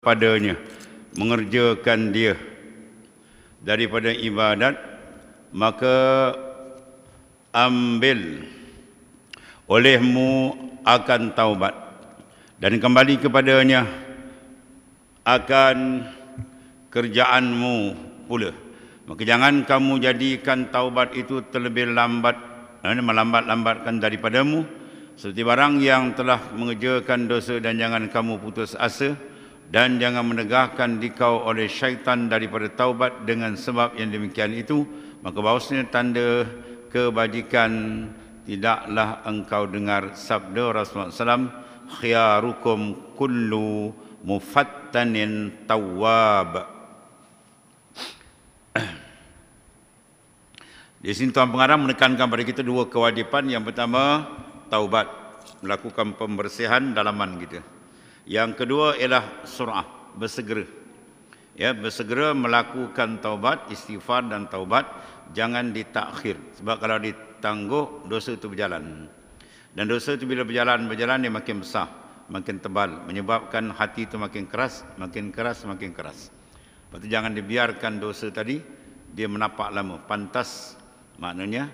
padanya mengerjakan dia daripada ibadat maka ambil olehmu akan taubat dan kembali kepadanya akan kerjaanmu pula maka jangan kamu jadikan taubat itu terlebih lambat eh, melambat-lambatkan daripadamu seperti barang yang telah mengerjakan dosa dan jangan kamu putus asa dan jangan menegahkan dikau oleh syaitan daripada taubat dengan sebab yang demikian itu maka bahawasanya tanda kebajikan tidaklah engkau dengar sabda Rasulullah SAW khiyarukum kullu mufattanin tawwab di sini Tuan pengarah menekankan kepada kita dua kewajipan yang pertama taubat melakukan pembersihan dalaman kita gitu. Yang kedua ialah surah bersegera. Ya, bersegera melakukan taubat, istighfar dan taubat jangan ditakhir. Sebab kalau ditangguh dosa itu berjalan. Dan dosa itu bila berjalan, berjalan dia makin besar, makin tebal, menyebabkan hati itu makin keras, makin keras, makin keras. Lepas jangan dibiarkan dosa tadi, dia menapak lama. Pantas maknanya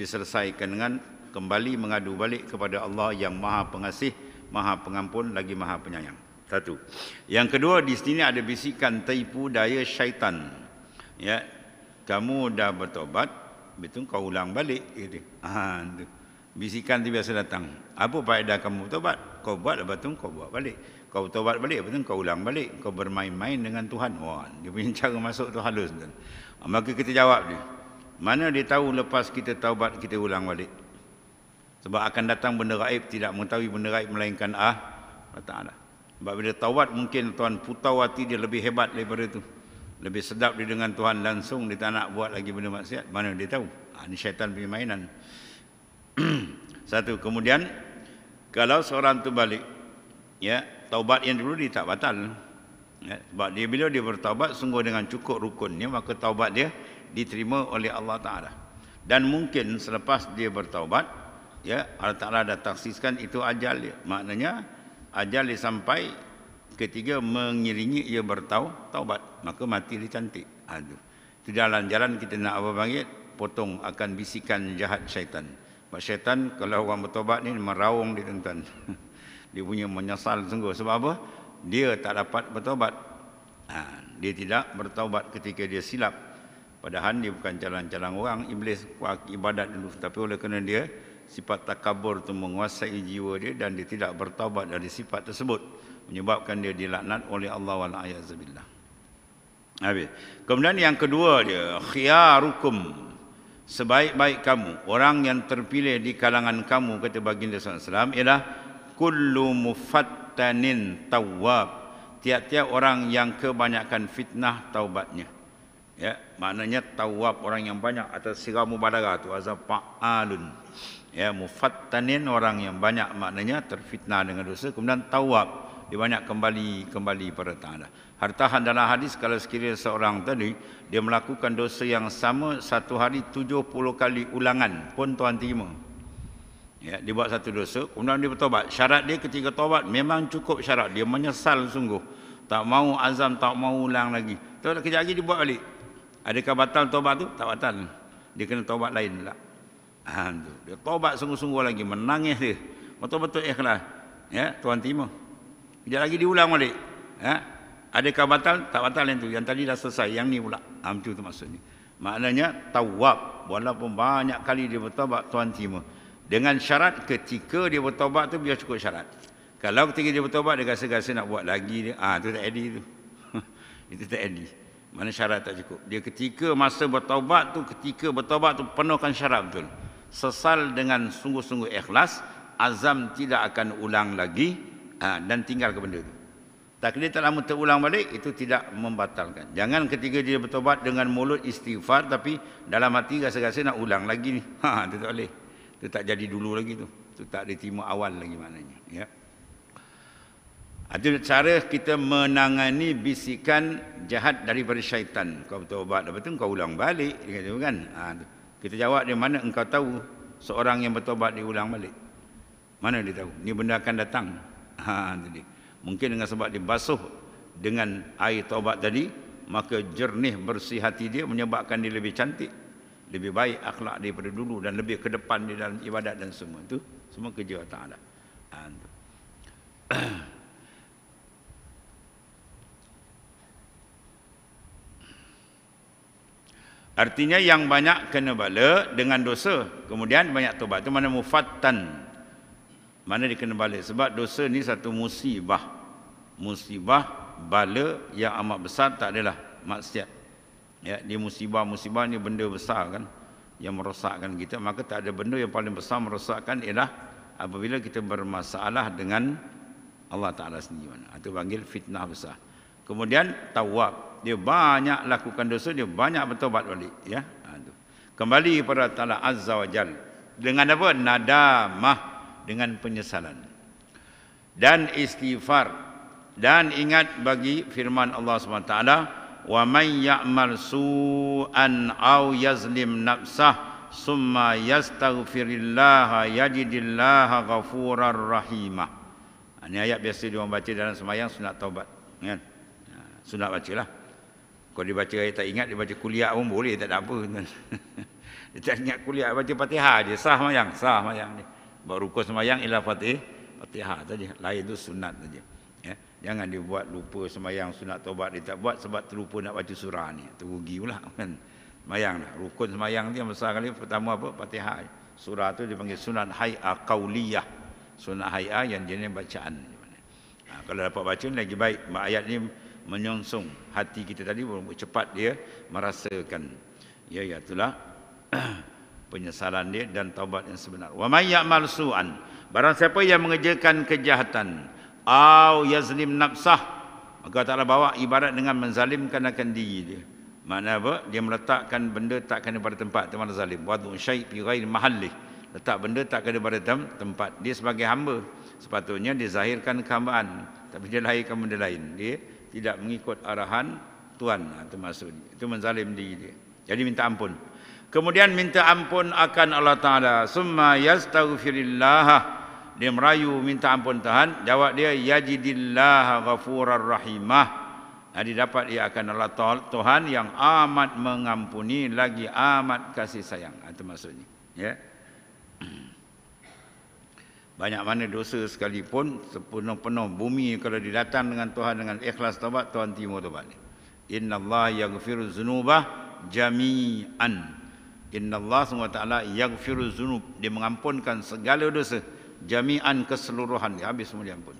diselesaikan dengan kembali mengadu balik kepada Allah yang maha pengasih, Maha Pengampun lagi Maha Penyayang. Satu. Yang kedua di sini ada bisikan tipu daya syaitan. Ya. Kamu dah bertobat, betul kau ulang balik gitu. Ha, itu. Bisikan tu biasa datang. Apa faedah kamu bertobat? Kau buat lepas tu kau buat balik. Kau bertobat balik, lepas tu kau ulang balik. Kau bermain-main dengan Tuhan. Wah, dia punya cara masuk tu halus. Maka kita jawab dia. Mana dia tahu lepas kita taubat, kita ulang balik. Sebab akan datang benda raib tidak mengetahui benda raib melainkan ah datang ada. Sebab bila taubat mungkin Tuhan putau hati dia lebih hebat daripada itu. Lebih sedap dia dengan Tuhan langsung dia tak nak buat lagi benda maksiat. Mana dia tahu? Ha, ah, ini syaitan punya mainan. Satu, kemudian kalau seorang tu balik, ya, taubat yang dulu dia tak batal. Ya, sebab dia bila dia bertaubat sungguh dengan cukup rukunnya maka taubat dia diterima oleh Allah Taala. Dan mungkin selepas dia bertaubat, ya Allah Taala dah taksiskan itu ajal dia. maknanya ajal dia sampai ketiga mengiringi ia bertau taubat maka mati dia cantik aduh ha, di jalan jalan kita nak apa panggil potong akan bisikan jahat syaitan Sebab syaitan kalau orang bertobat ni meraung di tuan dia punya menyesal sungguh sebab apa dia tak dapat bertobat ha, dia tidak bertobat ketika dia silap padahal dia bukan jalan-jalan orang iblis ibadat dulu tapi oleh kerana dia sifat takabur itu menguasai jiwa dia dan dia tidak bertaubat dari sifat tersebut menyebabkan dia dilaknat oleh Allah wal a'yazubillah. Habis. Kemudian yang kedua dia khiyarukum sebaik-baik kamu orang yang terpilih di kalangan kamu kata baginda SAW ialah kullu mufattanin tawwab tiap-tiap orang yang kebanyakan fitnah taubatnya ya maknanya tawwab orang yang banyak atas siramu badara tu azab fa'alun ya mufattanin orang yang banyak maknanya terfitnah dengan dosa kemudian tawab dia banyak kembali kembali pada Allah. Harta dalam hadis kalau sekiranya seorang tadi dia melakukan dosa yang sama satu hari 70 kali ulangan pun tuan terima. Ya, dia buat satu dosa, kemudian dia bertobat. Syarat dia ketika taubat memang cukup syarat. Dia menyesal sungguh. Tak mau azam, tak mau ulang lagi. Tahu tak kejap lagi dia buat balik. Adakah batal tobat tu? Tak batal. Dia kena taubat lain lah. Aduh, Dia tobat sungguh-sungguh lagi Menangis dia Betul-betul ikhlas Ya Tuhan terima Sekejap lagi diulang balik Ya Adakah batal? Tak batal yang tu Yang tadi dah selesai Yang ni pula ah, Am tu maksudnya Maknanya Tawab Walaupun banyak kali dia bertobat Tuhan terima Dengan syarat Ketika dia bertobat tu Biar cukup syarat Kalau ketika dia bertobat Dia rasa-rasa nak buat lagi dia, ah ha, tu tak edi tu Itu tak edi Mana syarat tak cukup Dia ketika masa bertobat tu Ketika bertobat tu Penuhkan syarat betul tu sesal dengan sungguh-sungguh ikhlas azam tidak akan ulang lagi ha, dan tinggal ke benda itu takdir tak lama terulang balik itu tidak membatalkan jangan ketika dia bertobat dengan mulut istighfar tapi dalam hati rasa-rasa nak ulang lagi ni ha, itu tak boleh itu tak jadi dulu lagi tu itu tak diterima awal lagi maknanya ya ada cara kita menangani bisikan jahat daripada syaitan. Kau bertobat, lepas tu kau ulang balik. Dia kata, kan? Ha, kita jawab dia mana engkau tahu seorang yang bertobat diulang balik. Mana dia tahu? Ini benda akan datang. Ha, jadi mungkin dengan sebab dia dengan air taubat tadi, maka jernih bersih hati dia menyebabkan dia lebih cantik, lebih baik akhlak daripada dulu dan lebih ke depan di dalam ibadat dan semua itu semua kerja Allah Taala. Ha, Artinya yang banyak kena bala dengan dosa. Kemudian banyak tobat. Itu mana mufattan. Mana dia kena bala. Sebab dosa ni satu musibah. Musibah bala yang amat besar tak adalah maksiat. Ya, dia musibah-musibah ni benda besar kan. Yang merosakkan kita. Maka tak ada benda yang paling besar merosakkan ialah apabila kita bermasalah dengan Allah Ta'ala sendiri. Itu panggil fitnah besar. Kemudian tawab dia banyak lakukan dosa dia banyak bertobat balik ya ha, kembali kepada taala azza wajal dengan apa nadamah dengan penyesalan dan istighfar dan ingat bagi firman Allah SWT wa may ya'mal su'an aw yazlim nafsah summa yastaghfirillah yajidillah ghafurar rahimah ini ha, ayat biasa diorang baca dalam semayang sunat taubat kan ha, sunat bacalah kalau dia baca ayat tak ingat, dia baca kuliah pun boleh, tak ada apa. dia tak ingat kuliah, baca fatihah je. Sah mayang, sah mayang. Buat rukun semayang ialah fatih, fatihah saja. Lain tu sunat saja. Ya? Jangan dia buat lupa semayang sunat taubat dia tak buat sebab terlupa nak baca surah ni. Itu rugi pula kan. Semayang lah. Rukun semayang ni yang besar kali pertama apa? Fatihah. Surah tu dipanggil sunat hai'a qawliyah. Sunat hai'a yang jenis bacaan. Ha, kalau dapat baca ni lagi baik. Ayat ni menyongsong hati kita tadi cepat dia merasakan ya ya itulah penyesalan dia dan taubat yang sebenar wa may ya'mal su'an barang siapa yang mengerjakan kejahatan au yazlim nafsah maka Taala bawa ibarat dengan menzalimkan akan diri dia makna apa dia meletakkan benda tak kena pada tempat teman zalim wadhu syai fi ghairi mahalli letak benda tak kena pada tempat dia sebagai hamba sepatutnya dia zahirkan kehambaan tapi dia lahirkan benda lain dia tidak mengikut arahan Tuhan ha, itu maksudnya itu menzalim diri dia jadi minta ampun kemudian minta ampun akan Allah taala summa yastaghfirillah dia merayu minta ampun Tuhan jawab dia yajidillah ghafurar rahimah jadi dapat ia akan Allah Tuhan yang amat mengampuni lagi amat kasih sayang ha, itu maksudnya ya yeah. Banyak mana dosa sekalipun sepenuh-penuh bumi kalau didatang dengan Tuhan dengan ikhlas taubat Tuhan timur Inna Allah yaghfiru dzunuba jami'an. Inna Allah swt yaghfiru dzunub. Dia mengampunkan segala dosa jami'an keseluruhan dia habis semua diampun.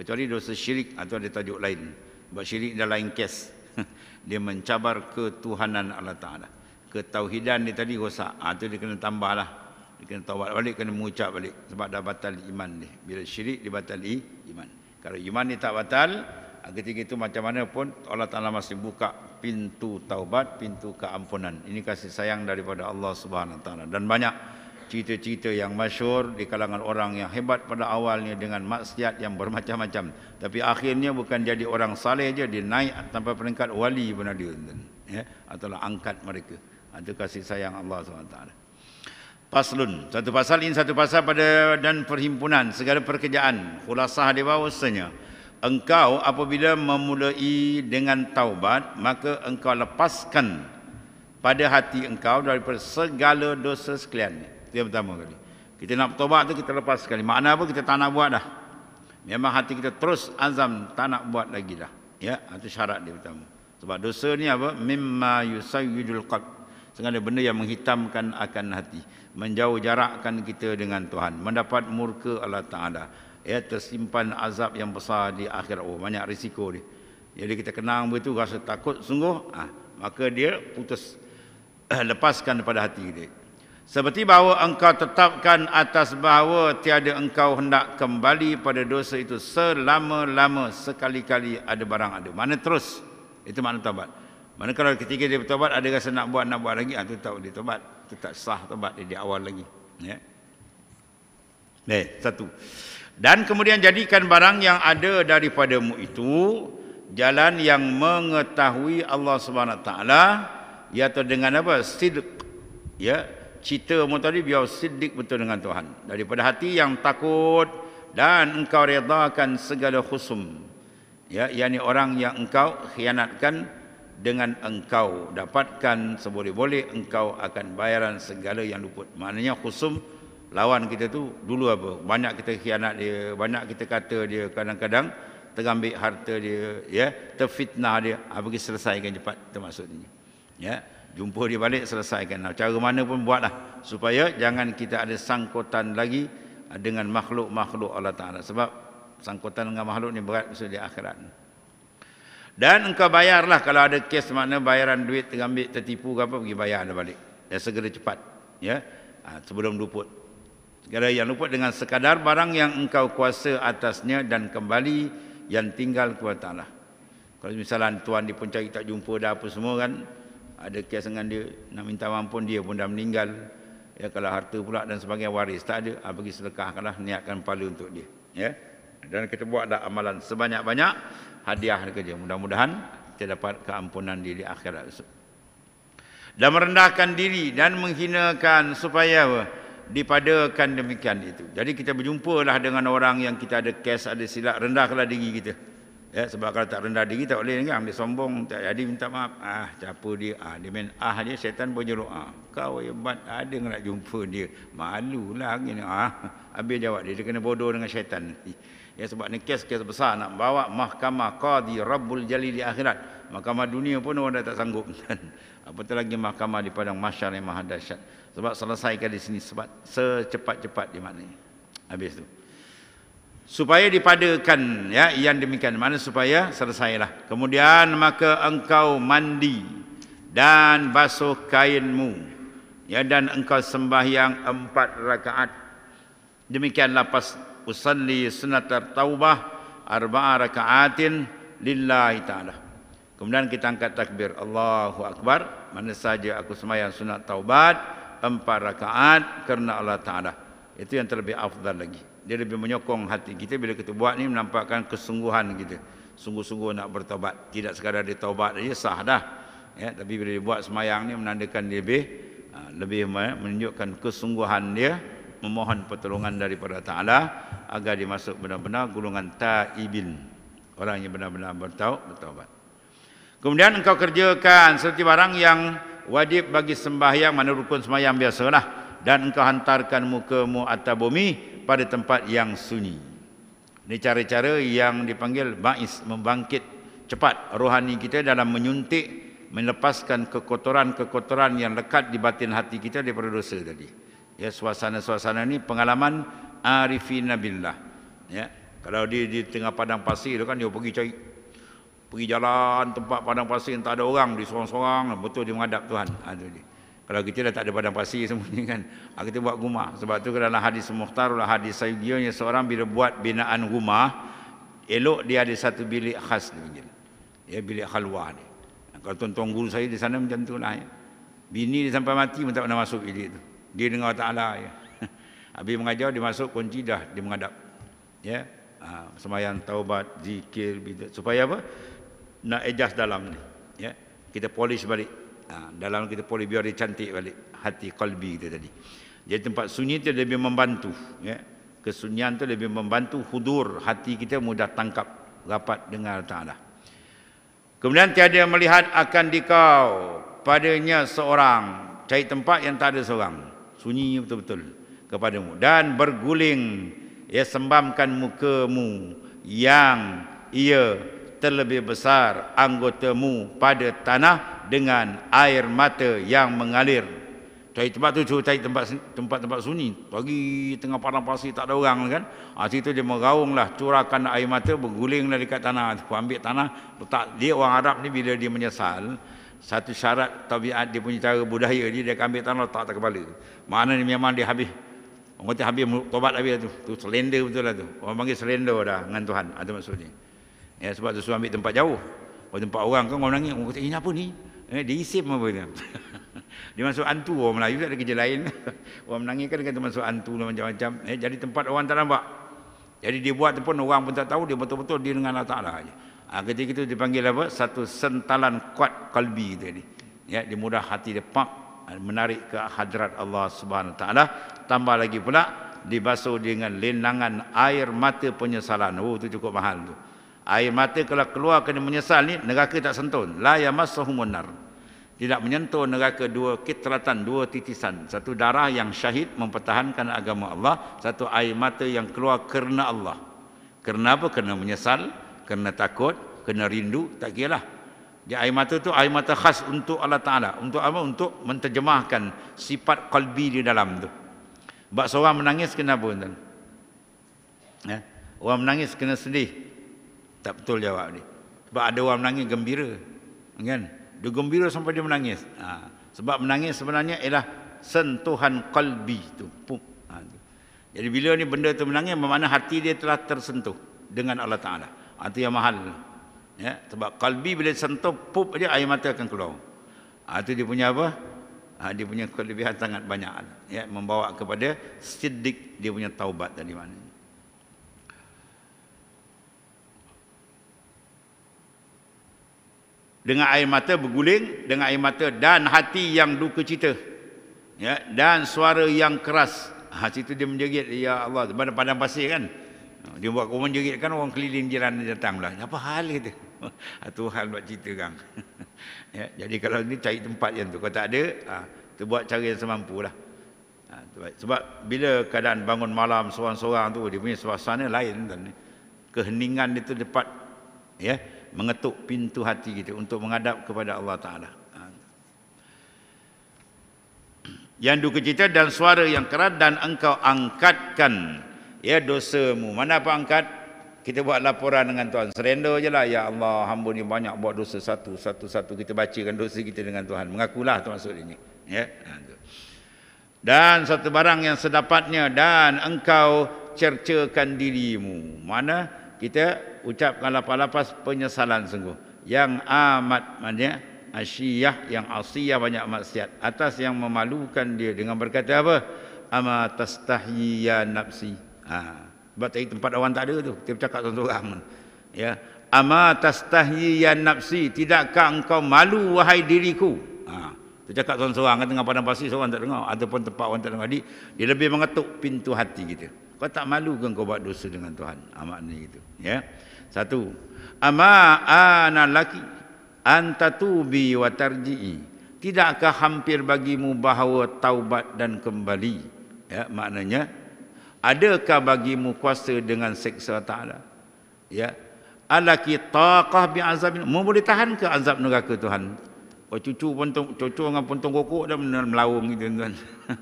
Kecuali dosa syirik atau ada tajuk lain. Sebab syirik dah lain kes. dia mencabar ketuhanan Allah Taala. Ketauhidan dia tadi rosak. Ah ha, tu dia kena tambahlah. Dia kena taubat balik, kena mengucap balik. Sebab dah batal iman ni. Bila syirik, dia batal iman. Kalau iman ni tak batal, ah, ketika itu macam mana pun Allah Ta'ala masih buka pintu taubat, pintu keampunan. Ini kasih sayang daripada Allah Subhanahu Taala Dan banyak cerita-cerita yang masyur di kalangan orang yang hebat pada awalnya dengan maksiat yang bermacam-macam. Tapi akhirnya bukan jadi orang saleh je, dia naik tanpa peringkat wali pun ada. Ya? Atau lah angkat mereka. Ah, itu kasih sayang Allah Subhanahu Taala paslun satu pasal ini satu pasal pada dan perhimpunan segala pekerjaan khulasah dia bahawasanya engkau apabila memulai dengan taubat maka engkau lepaskan pada hati engkau daripada segala dosa sekalian itu yang pertama kali kita nak bertobat tu kita lepas sekali makna apa kita tak nak buat dah memang hati kita terus azam tak nak buat lagi dah ya itu syarat dia pertama sebab dosa ni apa mimma yusayyidul qalb segala benda yang menghitamkan akan hati menjauh jarakkan kita dengan Tuhan mendapat murka Allah Taala ya tersimpan azab yang besar di akhirat oh banyak risiko dia jadi kita kenang begitu rasa takut sungguh ah maka dia putus lepaskan daripada hati dia seperti bahawa engkau tetapkan atas bahawa tiada engkau hendak kembali pada dosa itu selama-lama sekali-kali ada barang ada. Mana terus? Itu makna taubat. Mana kalau ketika dia bertobat ada rasa nak buat nak buat lagi ah tahu dia tobat. tak sah tobat dia di awal lagi. Ya. Nih, eh, satu. Dan kemudian jadikan barang yang ada daripadamu itu jalan yang mengetahui Allah Subhanahu taala iaitu dengan apa? Sidq. Ya, cita mu tadi biar sidik betul dengan Tuhan daripada hati yang takut dan engkau redakan segala khusum ya yakni orang yang engkau khianatkan dengan engkau dapatkan seboleh-boleh engkau akan bayaran segala yang luput. Maknanya khusum lawan kita tu dulu apa? Banyak kita khianat dia, banyak kita kata dia kadang-kadang terambil harta dia, ya, terfitnah dia. Apa ah, kita selesaikan cepat itu maksudnya. Ya, jumpa dia balik selesaikan. Cara mana pun buatlah supaya jangan kita ada sangkutan lagi dengan makhluk-makhluk Allah Taala sebab sangkutan dengan makhluk ni berat masa di akhirat. Dan engkau bayarlah kalau ada kes makna bayaran duit terambil tertipu ke apa pergi bayar anda balik. Ya segera cepat. Ya. Ha, sebelum luput. Segera yang luput dengan sekadar barang yang engkau kuasa atasnya dan kembali yang tinggal kepada Taala. Kalau misalnya tuan di puncak tak jumpa dah apa semua kan ada kes dengan dia nak minta ampun dia pun dah meninggal. Ya kalau harta pula dan sebagainya waris tak ada, ha, bagi sedekahkanlah niatkan pahala untuk dia. Ya. Dan kita buat dah amalan sebanyak-banyak hadiah kerja. Mudah-mudahan kita dapat keampunan di akhirat. Dan merendahkan diri dan menghinakan supaya dipadakan demikian itu. Jadi kita berjumpa lah dengan orang yang kita ada kes, ada silap, rendahlah diri kita. Ya, sebab kalau tak rendah diri tak boleh kan dia sombong tak jadi minta maaf ah siapa dia ah dia main ah dia syaitan pun jeruk ah kau hebat ada ah, nak jumpa dia malulah gini ah habis jawab dia dia kena bodoh dengan syaitan Ya sebab ni kes-kes besar nak bawa mahkamah qadi rabbul jalil di akhirat. Mahkamah dunia pun orang dah tak sanggup. Apatah lagi mahkamah di padang mahsyar yang maha dahsyat. Sebab selesaikan di sini sebab secepat-cepat di maknanya. Habis tu. Supaya dipadakan ya yang demikian mana supaya selesailah. Kemudian maka engkau mandi dan basuh kainmu. Ya dan engkau sembahyang empat rakaat. demikianlah lapas usalli sunat taubah arba'a raka'atin lillahi ta'ala. Kemudian kita angkat takbir. Allahu Akbar. Mana saja aku semayang sunat taubat. Empat rakaat kerana Allah Ta'ala. Itu yang terlebih afdal lagi. Dia lebih menyokong hati kita bila kita buat ni menampakkan kesungguhan kita. Sungguh-sungguh nak bertaubat. Tidak sekadar dia taubat saja sah dah. Ya, tapi bila dia buat semayang ni menandakan dia lebih, ah, lebih menunjukkan kesungguhan dia memohon pertolongan daripada Ta'ala agar dimasuk benar-benar golongan ta'ibin. Orang yang benar-benar bertaub, bertawab. Kemudian engkau kerjakan seperti barang yang wajib bagi sembahyang mana rukun sembahyang biasalah dan engkau hantarkan mukamu atas bumi pada tempat yang sunyi. Ini cara-cara yang dipanggil ba'is membangkit cepat rohani kita dalam menyuntik melepaskan kekotoran-kekotoran yang lekat di batin hati kita daripada dosa tadi ya suasana-suasana ini pengalaman arifin billah ya kalau di di tengah padang pasir tu kan dia pergi cari pergi jalan tempat padang pasir yang tak ada orang di seorang-seorang betul dia menghadap Tuhan ha, tu dia. kalau kita dah tak ada padang pasir semuanya kan ha, kita buat rumah sebab tu dalam hadis muhtar lah hadis sayyidnya seorang bila buat binaan rumah elok dia ada satu bilik khas dia ya bilik khalwah ni kalau tuan-tuan guru saya di sana macam tu lah ya. bini dia sampai mati pun tak pernah masuk bilik tu di dengar Ta'ala ya. Habis mengajar dia masuk kunci dah dia menghadap. Ya. Ha, semayang taubat, zikir, bidat. supaya apa? Nak adjust dalam ni. Ya. Kita polish balik. Ha, dalam kita polish biar dia cantik balik hati kalbi kita tadi. Jadi tempat sunyi itu lebih membantu. Ya. Kesunyian itu lebih membantu hudur hati kita mudah tangkap rapat dengar Ta'ala. Kemudian tiada melihat akan dikau padanya seorang. Cari tempat yang tak ada seorang sunyi betul-betul kepadamu dan berguling ya sembamkan mukamu yang ia terlebih besar anggotamu pada tanah dengan air mata yang mengalir cari tempat tu cuba cari tempat tempat tempat sunyi pagi tengah padang pasir tak ada orang kan ha, situ dia meraunglah curahkan air mata bergulinglah dekat tanah tu ambil tanah letak dia orang Arab ni bila dia menyesal satu syarat tabiat dia punya cara budaya dia dia ambil tanah letak atas kepala mana ni memang dia habis orang kata habis tobat habis tu tu selender betul lah tu orang panggil selender dah dengan Tuhan ada ah, ni? ya sebab tu suami ambil tempat jauh orang tempat orang kan orang nangis orang kata ini eh, apa ni eh, dia isip apa ni dia masuk antu orang Melayu tak ada kerja lain orang menangis kan kata masuk antu macam-macam eh, jadi tempat orang tak nampak jadi dia buat tu pun orang pun tak tahu dia betul-betul dia dengan Allah Ta'ala je Ha, ketika itu dipanggil apa? Satu sentalan kuat kalbi kita ni. Ya, dia mudah hati dia pak ah, menarik ke hadrat Allah Subhanahu Wa Taala. Tambah lagi pula dibasuh dengan lenangan air mata penyesalan. Oh, itu cukup mahal tu. Air mata kalau keluar kena menyesal ni neraka tak sentuh. La yamassuhum nar. Tidak menyentuh neraka dua kitratan, dua titisan. Satu darah yang syahid mempertahankan agama Allah, satu air mata yang keluar kerana Allah. Kerana apa? Kerana menyesal kena takut, kena rindu, tak kira lah. Dia air mata tu air mata khas untuk Allah Taala, untuk apa? Untuk menterjemahkan sifat kalbi di dalam tu. Sebab seorang menangis kenapa Ya. Orang menangis kena sedih. Tak betul jawab ni. Sebab ada orang menangis gembira. Kan? Dia gembira sampai dia menangis. Ha. Sebab menangis sebenarnya ialah sentuhan kalbi tu. Pum. Ha, Jadi bila ni benda tu menangis, bermakna hati dia telah tersentuh dengan Allah Ta'ala. Itu yang mahal. Ya, sebab kalbi bila sentuh pup dia air mata akan keluar. Ha, itu dia punya apa? Ha, dia punya kelebihan sangat banyak. Ya, membawa kepada sidik dia punya taubat tadi mana. Dengan air mata berguling, dengan air mata dan hati yang duka cita. Ya, dan suara yang keras. Ha, situ dia menjerit, ya Allah, pada padang pasir kan. Ha, dia buat kawan jerit kan orang keliling jalan dia datang lah. Apa hal itu? hal buat cerita kan. ya, jadi kalau ni cari tempat yang tu. Kalau tak ada, ha, tu buat cara yang semampu lah. Ha, Sebab bila keadaan bangun malam seorang-seorang tu, dia punya suasana lain. Kan? Keheningan itu dapat ya, mengetuk pintu hati kita untuk menghadap kepada Allah Ta'ala. Ha. Yang duka cita dan suara yang keras dan engkau angkatkan Ya dosamu. Mana apa angkat? Kita buat laporan dengan Tuhan. Serenda je lah. Ya Allah, hamba ni banyak buat dosa satu. Satu-satu kita bacakan dosa kita dengan Tuhan. Mengakulah tu maksud ini. Ya. Ha, dan satu barang yang sedapatnya. Dan engkau cercakan dirimu. Mana kita ucapkan lapas-lapas penyesalan sungguh. Yang amat banyak asyiyah yang asiyah banyak maksiat atas yang memalukan dia dengan berkata apa ama tastahyi ya nafsi Ha. Sebab tadi tempat awan tak ada tu. Kita bercakap seorang-seorang. Ya. Ama tastahyi ya nafsi. Tidakkah engkau malu wahai diriku? Ha. Kita cakap seorang-seorang. Kan tengah padang pasir seorang tak dengar. Ataupun tempat awan tak dengar. Jadi, dia lebih mengetuk pintu hati kita. Kau tak malu ke kau buat dosa dengan Tuhan? Ha, maknanya itu. Ya. Satu. Ama ana laki. Antatubi Watarjii, Tidakkah hampir bagimu bahawa taubat dan kembali? Ya, maknanya Adakah bagimu kuasa dengan seksa Ta'ala? Ya. Alaki taqah bi azab Mu boleh tahan ke azab neraka Tuhan? Oh, cucu pun tu, cucu dengan puntung kokok dah melawung gitu tuan.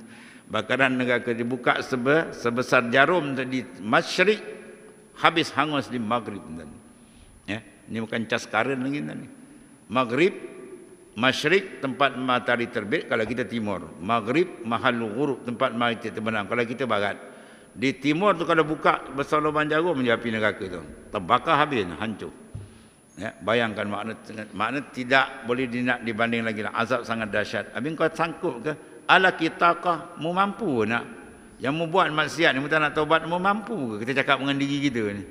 Bakaran neraka dibuka sebesar, sebesar jarum tadi masyrik habis hangus di maghrib tuan. Ya, ini bukan cas karen lagi tuan. Maghrib masyrik tempat matahari terbit kalau kita timur. Maghrib mahal ghurub tempat matahari terbenam kalau kita barat. Di timur tu kalau buka besar lubang jarum menjadi api neraka tu. Terbakar habis, hancur. Ya, bayangkan makna, makna tidak boleh dinak dibanding lagi lah. Azab sangat dahsyat. Habis kau sangkut. ke? Ala kita kah? Mu mampu nak? Yang mu buat maksiat ni, mu tak nak taubat, mu mampu ke? Kita cakap dengan diri kita ni.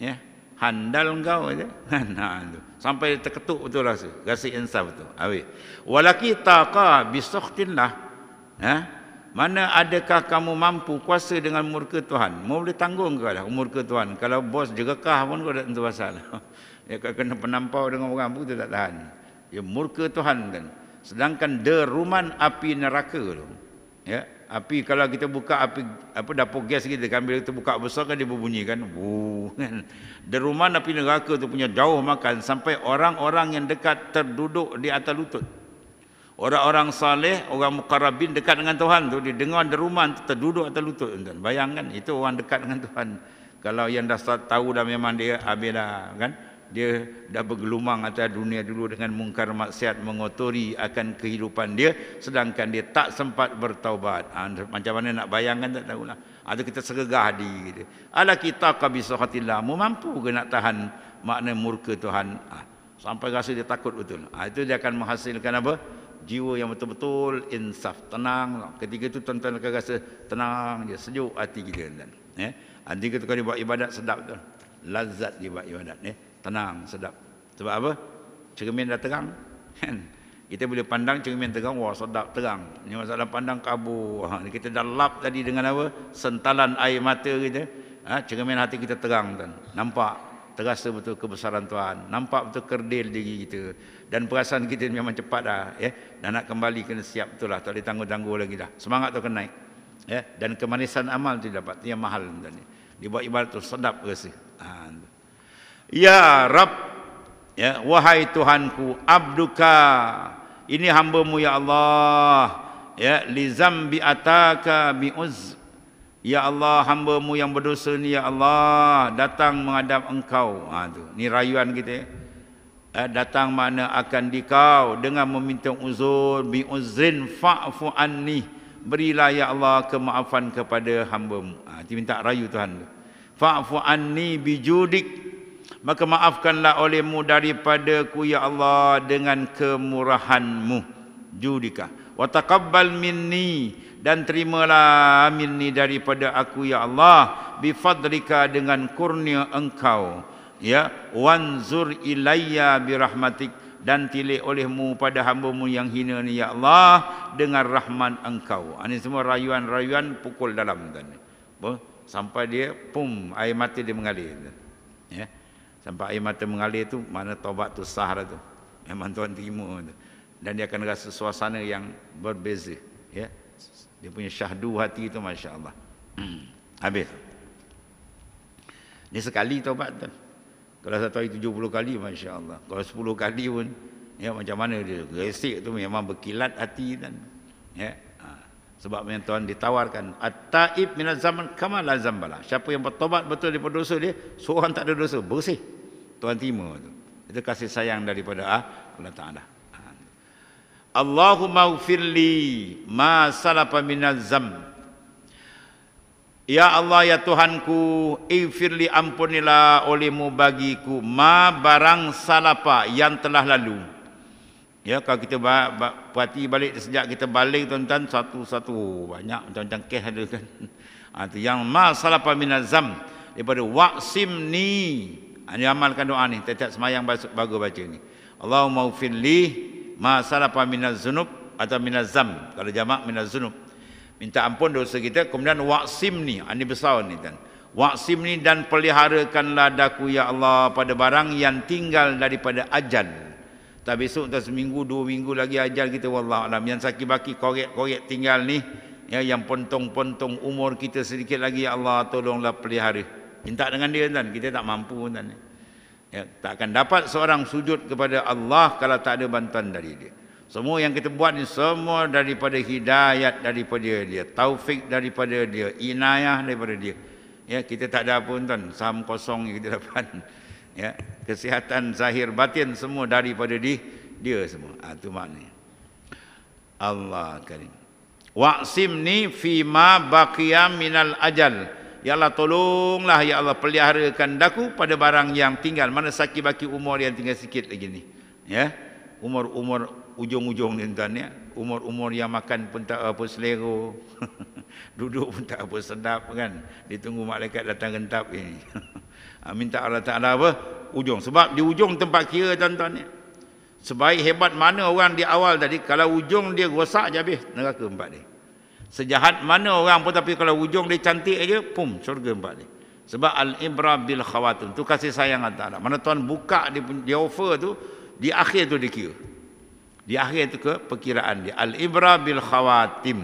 Ya. Handal kau je. tu. Sampai terketuk betul rasa. Rasa insaf tu. Habis. Walaki taqa bisukhtillah. Ya. Mana adakah kamu mampu kuasa dengan murka Tuhan? Mau boleh tanggung ke lah murka Tuhan? Kalau bos jerekah pun kau tak tentu pasal. Dia kata kena penampau dengan orang pun tak tahan. Ya murka Tuhan kan. Sedangkan deruman api neraka tu. Ya, api kalau kita buka api apa dapur gas kita kan bila kita buka besar kan dia berbunyi kan. kan. Deruman api neraka tu punya jauh makan sampai orang-orang yang dekat terduduk di atas lutut. Orang-orang saleh, orang mukarrabin dekat dengan Tuhan tu dia dengar deruman terduduk atau lutut tuan. Bayangkan itu orang dekat dengan Tuhan. Kalau yang dah tahu dah memang dia habis kan. Dia dah bergelumang atas dunia dulu dengan mungkar maksiat mengotori akan kehidupan dia sedangkan dia tak sempat bertaubat. Ha, macam mana nak bayangkan tak tahulah. Ada kita segegah di gitu. Ala kita qabisatillah, mu mampu ke nak tahan makna murka Tuhan? Ha, sampai rasa dia takut betul. Ha, itu dia akan menghasilkan apa? jiwa yang betul-betul insaf tenang ketika itu tuan-tuan akan rasa tenang dia sejuk hati kita tuan eh ah, nanti ketika dia buat ibadat sedap tu lazat dia buat ibadat eh tenang sedap sebab apa cermin dah terang kan? kita boleh pandang cermin terang wah sedap terang ni masalah pandang kabur ha, kita dah lap tadi dengan apa sentalan air mata kita ha, cermin hati kita terang tuan nampak terasa betul kebesaran Tuhan nampak betul kerdil diri kita dan perasaan kita memang cepat dah ya dan nak kembali kena siap betul lah tak boleh tangguh-tangguh lagi dah semangat tu kena naik ya dan kemanisan amal tu dapat yang mahal tuan dia buat tu sedap rasa ha, ya rab ya wahai tuhanku abduka ini hamba-Mu ya Allah ya li zambi ataka bi Ya Allah, hamba-Mu yang berdosa ni ya Allah, datang menghadap Engkau. Ha tu. Ni rayuan kita. Ya. Eh, datang mana akan dikau dengan meminta uzur bi uzrin fa'fu anni. Berilah ya Allah kemaafan kepada hamba-Mu. Ha, dia minta rayu Tuhan tu. Fa'fu anni bi judik. Maka maafkanlah olehmu daripada ku ya Allah dengan kemurahan-Mu. Judika. Wa taqabbal minni dan terimalah amin ni daripada aku ya Allah bi fadlika dengan kurnia engkau ya wanzur ilayya bi rahmatik dan tilik olehmu pada hamba-Mu yang hina ni ya Allah dengan rahman engkau ini ah, semua rayuan-rayuan pukul dalam kan sampai dia pum air mata dia mengalir ya sampai air mata mengalir tu mana taubat tu sah dah tu memang Tuhan terima dan dia akan rasa suasana yang berbeza ya dia punya syahdu hati itu Masya Allah hmm. Habis Ini sekali taubat tu. Kalau satu hari 70 kali Masya Allah Kalau 10 kali pun Ya macam mana dia Gresik tu memang berkilat hati kan Ya ha. Sebab yang Tuhan ditawarkan At-ta'ib minal zaman kamal zambala Siapa yang bertobat betul daripada dosa dia Seorang tak ada dosa Bersih Tuhan terima tu. Itu kasih sayang daripada ah, Allah Ta'ala Allahumma ufirli ma salapa minal zam. Ya Allah ya Tuhanku, ifirli ampunilah olehmu bagiku ma barang salapa yang telah lalu. Ya, kalau kita perhati balik sejak kita balik tuan-tuan satu-satu banyak macam-macam kes ada kan. Ha, ah, itu yang ma salapa minal zam daripada waqsimni. Ini ah, amalkan doa ni, tetap semayang bagus baca ni. Allahumma ufirli masalah minaz zunub atau minaz zam kalau jamak minaz zunub minta ampun dosa kita kemudian ni, ani ah, besar ni dan kan ni dan peliharakanlah daku ya Allah pada barang yang tinggal daripada ajal tak besok tak seminggu dua minggu lagi ajal kita wallah alam yang sakit baki korek-korek tinggal ni ya yang pontong-pontong umur kita sedikit lagi ya Allah tolonglah pelihara minta dengan dia kan kita tak mampu kan Ya, tak akan dapat seorang sujud kepada Allah kalau tak ada bantuan dari dia. Semua yang kita buat ni semua daripada hidayat daripada dia, taufik daripada dia, inayah daripada dia. Ya, kita tak ada apa pun tuan, saham kosong yang kita dapat. Ya, kesihatan zahir batin semua daripada dia, dia semua. Ha, ah, itu maknanya. Allah Karim. Waqsimni fima baqiya minal ajal. Ya Allah tolonglah Ya Allah peliharakan daku pada barang yang tinggal. Mana sakit baki umur yang tinggal sikit lagi ni. Ya. Umur-umur ujung-ujung ni tuan ya. Umur-umur yang makan pun tak apa selera. Duduk pun tak apa sedap kan. Ditunggu malaikat datang rentap ini. Ah, minta Allah ada apa? Ujung. Sebab di ujung tempat kira tuan-tuan ni. Ya. Sebaik hebat mana orang di awal tadi. Kalau ujung dia rosak je habis. Neraka empat dia. Sejahat mana orang pun tapi kalau hujung dia cantik aja, pum, syurga empat ni. Sebab al-ibra bil khawatim. Tu kasih sayang Allah Taala. Mana tuan buka dia, dia offer tu di akhir tu dikira. Di akhir tu ke perkiraan dia al-ibra bil khawatim.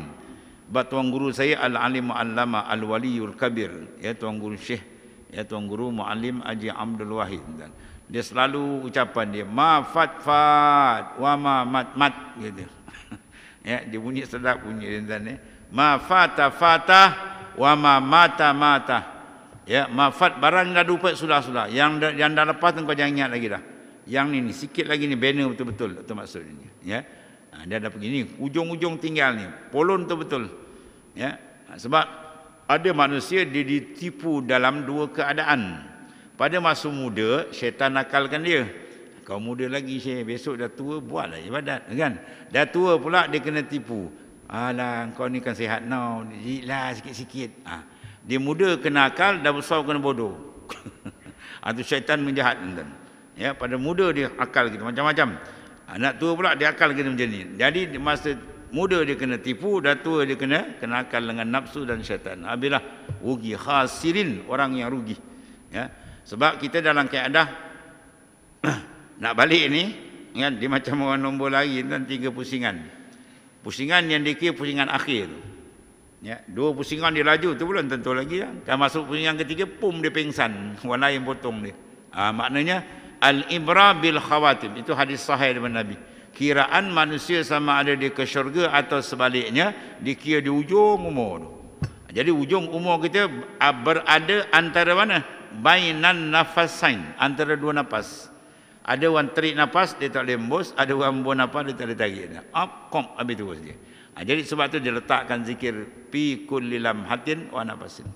Bapak tuan guru saya al-alim Lama al-waliyul kabir. Ya tuan guru Syekh, ya tuan guru muallim Haji Abdul Wahid dan dia selalu ucapan dia ma fat fat wa ma mat mat gitu. ya dia bunyi sedap bunyi dia dan ya ma fata fata wa ma mata mata ya ma mafat barang dah lupa sudah sudah yang yang dah lepas engkau jangan ingat lagi dah yang ni ni sikit lagi ni benar betul-betul tu maksud maksudnya ya ha, dia dah begini ujung-ujung tinggal ni polon tu betul ya ha, sebab ada manusia dia ditipu dalam dua keadaan pada masa muda syaitan nakalkan dia kau muda lagi saya besok dah tua buatlah ibadat kan dah tua pula dia kena tipu Alah, kau ni kan sihat now. Jilat sikit-sikit. Ha. Dia muda kena akal, dah besar kena bodoh. Itu syaitan menjahat. Ya, pada muda dia akal gitu macam-macam. Anak ah, tua pula dia akal kita macam ni. Jadi masa muda dia kena tipu, dah tua dia kena kena akal dengan nafsu dan syaitan. Abillah rugi khasirin orang yang rugi. Ya. Sebab kita dalam keadaan nak balik ni, kan ya, dia macam orang nombor lari tentang tiga pusingan. Pusingan yang dikira pusingan akhir Ya, dua pusingan dia laju tu belum tentu lagi lah. Kan masuk pusingan ketiga, pum dia pingsan. Warna yang potong dia. Ha, maknanya, Al-Ibra bil khawatim. Itu hadis sahih daripada Nabi. Kiraan manusia sama ada di ke syurga atau sebaliknya, dikira di ujung umur Jadi ujung umur kita ah, berada antara mana? Bainan nafasain. Antara dua Nafas. Ada orang terik nafas, dia tak boleh embus. Ada orang buang nafas, dia tak boleh tarik. Up, kom, habis terus dia. Ha, jadi sebab tu dia letakkan zikir. pi kulli lam hatin wa nafasin.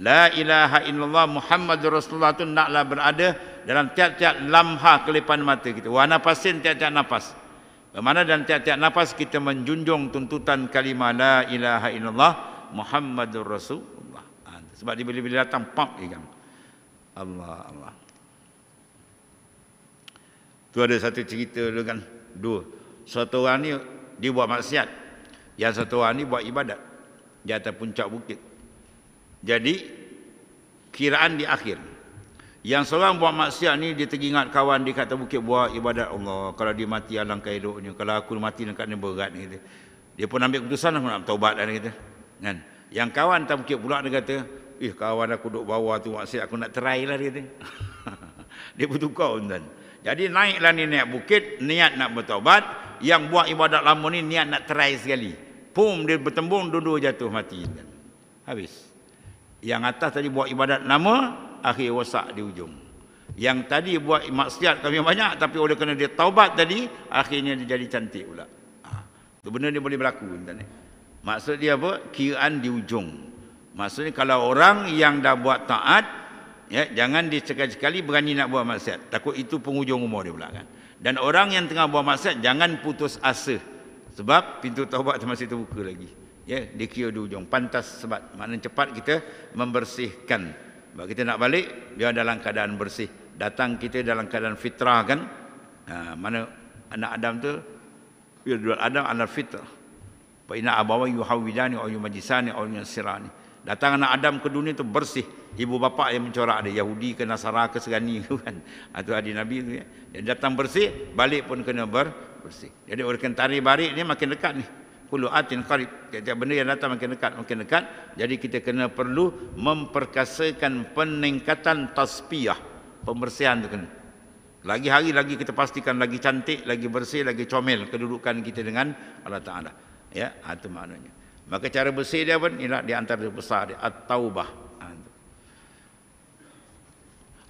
La ilaha illallah Muhammadur Rasulullah tu naklah berada dalam tiap-tiap lamha kelipan mata kita. Wa nafasin tiap-tiap nafas. Bermana dalam tiap-tiap nafas kita menjunjung tuntutan kalimah La ilaha illallah Muhammadur Rasulullah. Ha, sebab dia bila-bila datang, pop, dia Allah, Allah. Tu ada satu cerita dengan dua. Satu orang ni dia buat maksiat. Yang satu orang ni buat ibadat di atas puncak bukit. Jadi kiraan di akhir. Yang seorang buat maksiat ni dia teringat kawan dia kata bukit buat ibadat Allah. Kalau dia mati alangkah hidupnya. Kalau aku mati dekat ni berat ni Dia pun ambil keputusan lah, aku nak taubat dan lah, kata. Kan? Yang kawan tak bukit pula dia kata, "Ih, kawan aku duk bawa tu maksiat aku nak try lah dia kata. dia bertukar tuan. Jadi naiklah ni naik bukit, niat nak bertobat. Yang buat ibadat lama ni niat nak try sekali. Pum, dia bertembung, dua jatuh mati. Habis. Yang atas tadi buat ibadat lama, akhir wasak di ujung. Yang tadi buat maksiat kami banyak, tapi oleh kerana dia taubat tadi, akhirnya dia jadi cantik pula. Itu ha. benda ni boleh berlaku. Ni. Maksud dia apa? Kiraan di ujung. Maksudnya kalau orang yang dah buat taat, Ya, jangan dia sekali-sekali berani nak buat maksiat. Takut itu penghujung umur dia pula kan. Dan orang yang tengah buat maksiat jangan putus asa. Sebab pintu taubat masih terbuka lagi. Ya, dia kira di hujung. Pantas sebab mana cepat kita membersihkan. Sebab kita nak balik, dia dalam keadaan bersih. Datang kita dalam keadaan fitrah kan. Ha, mana anak Adam tu, ya, dia dua Adam anak fitrah. Fa inna abawai yuhawwidani wa yumajisani wa yunsirani. Datang anak Adam ke dunia tu bersih ibu bapa yang mencorak dia Yahudi ke Nasara ke Serani tu kan itu hadi nabi tu ya dia datang bersih balik pun kena ber bersih jadi orang kentari balik ni makin dekat ni kullu atin qarib tiap-tiap benda yang datang makin dekat makin dekat jadi kita kena perlu memperkasakan peningkatan tasbiyah pembersihan tu kena lagi hari lagi kita pastikan lagi cantik lagi bersih lagi comel kedudukan kita dengan Allah Taala ya itu maknanya maka cara bersih dia pun ialah di antara besar dia at-taubah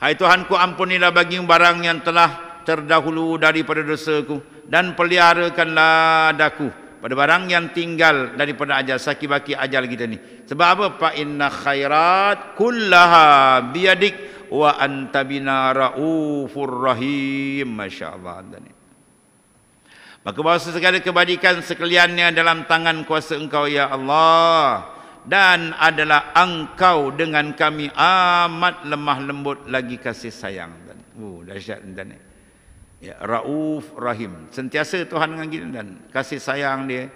Hai Tuhanku ampunilah bagi barang yang telah terdahulu daripada dosaku dan peliharakanlah daku pada barang yang tinggal daripada ajal sakibaki ajal kita ni. Sebab apa? Fa inna khairat kullaha biyadik wa anta bina raufur rahim. Masya-Allah. Maka bahawa segala kebajikan sekaliannya dalam tangan kuasa engkau ya Allah dan adalah engkau dengan kami amat lemah lembut lagi kasih sayang dan uh, oh, dahsyat dan ni ya rauf rahim sentiasa Tuhan dengan kita dan kasih sayang dia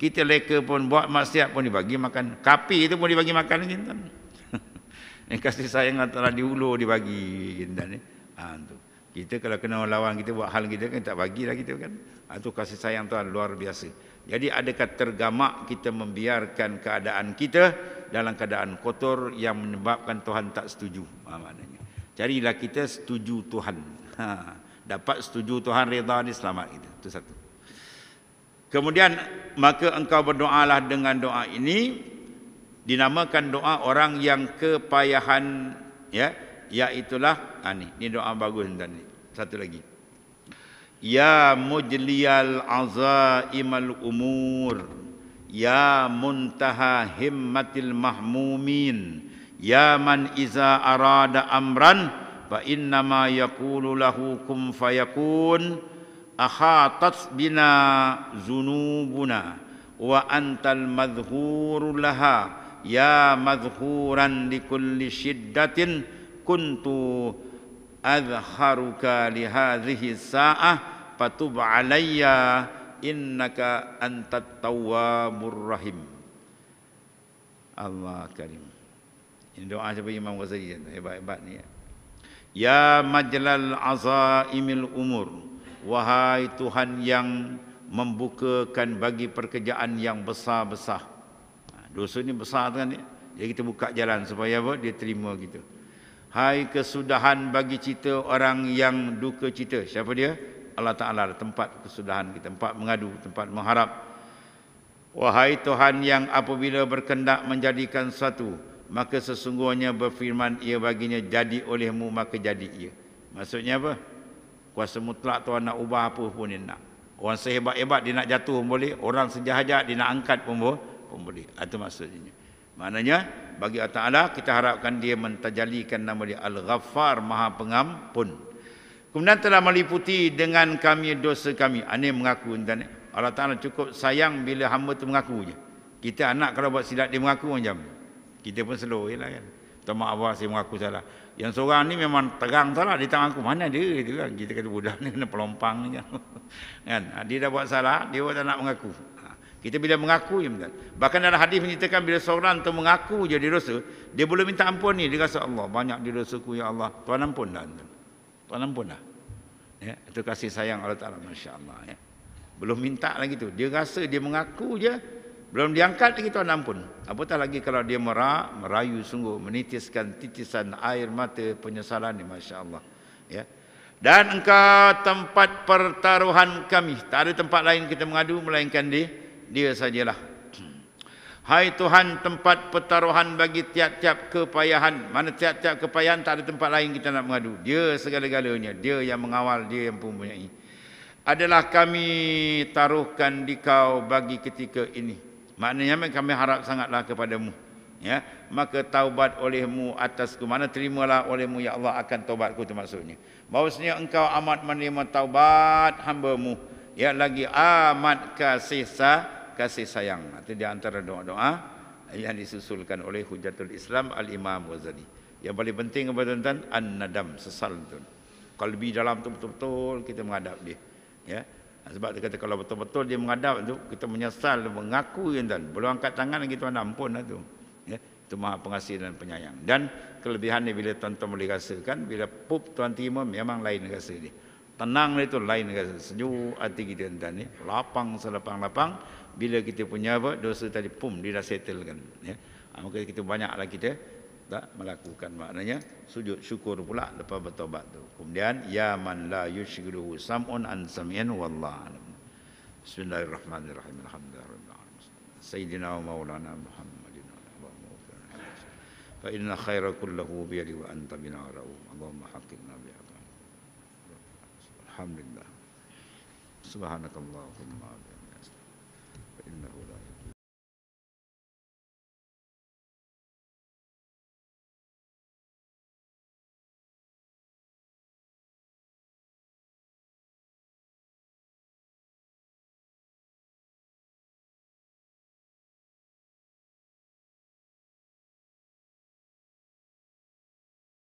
kita leka pun buat maksiat pun dibagi makan kapi itu pun dibagi makan kita Yang eh, kasih sayang antara di hulu dibagi kita ni eh. ha, tu kita kalau kena lawan kita buat hal kita kan tak bagi lah kita kan ha, tu kasih sayang Tuhan luar biasa jadi adakah tergamak kita membiarkan keadaan kita dalam keadaan kotor yang menyebabkan Tuhan tak setuju? Ha, maknanya. Carilah kita setuju Tuhan. Ha, dapat setuju Tuhan redha ni selamat kita. Itu satu. Kemudian maka engkau berdoalah dengan doa ini dinamakan doa orang yang kepayahan ya iaitu lah ha, ni, ni doa bagus tuan ni. Satu lagi. يا مجلي العظائم الأمور يا منتهى همة المهمومين يا من إذا أراد أمرا فإنما يقول له كن فيكون أخاطت بنا ذنوبنا وأنت المذهور لها يا مذهورا لكل شدة كنت أذخرك لهذه الساعة fatub alayya innaka antat tawwabur rahim Allah karim ini doa siapa Imam Ghazali hebat-hebat ni ya majlal azaimil umur wahai Tuhan yang membukakan bagi pekerjaan yang besar-besar ha, dosa ni besar kan ni jadi kita buka jalan supaya apa dia terima kita Hai kesudahan bagi cita orang yang duka cita. Siapa dia? Allah Ta'ala tempat kesudahan kita, tempat mengadu, tempat mengharap. Wahai Tuhan yang apabila berkendak menjadikan satu, maka sesungguhnya berfirman ia baginya jadi olehmu maka jadi ia. Maksudnya apa? Kuasa mutlak Tuhan nak ubah apa pun dia nak. Orang sehebat-hebat dia nak jatuh pun boleh. Orang sejahat-jahat dia nak angkat pun boleh. Pun boleh. Itu ha, maksudnya. Maknanya bagi Allah Ta'ala kita harapkan dia mentajalikan nama dia Al-Ghaffar Maha Pengam pun. Kemudian telah meliputi dengan kami dosa kami. Ini mengaku. Ini. Allah Ta'ala cukup sayang bila hamba itu mengaku je. Kita anak kalau buat silap dia mengaku macam. Kita pun slow je lah kan. Tak maaf lah saya mengaku salah. Yang seorang ni memang terang salah. Dia tak mengaku mana dia. Gitu kan. Kita kata budak ni kena pelompang je. kan? kan? Ha, dia dah buat salah. Dia pun tak nak mengaku. Ha, kita bila mengaku je. Ya, Bahkan ada hadis menceritakan bila seorang tu mengaku je dia dosa. Dia boleh minta ampun ni. Dia rasa Allah banyak dia dosaku ya Allah. Tuhan ampun dah. Tuan. Tuan ampun lah. Ya, itu kasih sayang Allah Ta'ala. Masya Allah. Ya. Belum minta lagi tu. Dia rasa dia mengaku je. Belum diangkat lagi Tuan ampun. Apatah lagi kalau dia merak, merayu sungguh. Menitiskan titisan air mata penyesalan ni. Masya Allah. Ya. Dan engkau tempat pertaruhan kami. Tak ada tempat lain kita mengadu. Melainkan dia. Dia sajalah. Hai Tuhan tempat pertaruhan bagi tiap-tiap kepayahan. Mana tiap-tiap kepayahan tak ada tempat lain kita nak mengadu. Dia segala-galanya. Dia yang mengawal, dia yang ini Adalah kami taruhkan di kau bagi ketika ini. Maknanya kami harap sangatlah kepadamu. Ya, maka taubat olehmu atasku. Mana terimalah olehmu ya Allah akan taubatku itu maksudnya. Bahawasanya engkau amat menerima taubat hambamu. Ya lagi amat kasih sahabat kasih sayang. Itu di antara doa-doa yang disusulkan oleh Hujatul Islam Al-Imam Ghazali. Yang paling penting kepada tuan-tuan? An-nadam, sesal tu Kalau lebih dalam tu betul-betul kita menghadap dia. Ya. Sebab dia kata kalau betul-betul dia mengadap tu, kita menyesal, mengaku ya, tuan. Belum angkat tangan lagi tuan ampun lah tu. Ya. Itu maha pengasih dan penyayang. Dan kelebihan ni bila tuan-tuan boleh rasakan, bila pup tuan terima memang lain rasa dia. Tenang itu lain rasa. Sejuk hati kita tuan-tuan ni. Ya. Lapang selapang-lapang. lapang bila kita punya apa dosa tadi pum dia dah settle kan ya ha, maka kita banyaklah kita tak melakukan maknanya sujud syukur pula lepas bertobat tu kemudian ya man la yushghiluhu sam'un an sam'in wallahu alam bismillahirrahmanirrahim alhamdulillahirabbil sayyidina wa maulana muhammadin fa inna khaira kullahu bi yadihi wa anta bina nara'u allahumma haqqina bi alhamdulillah subhanakallahumma in the room.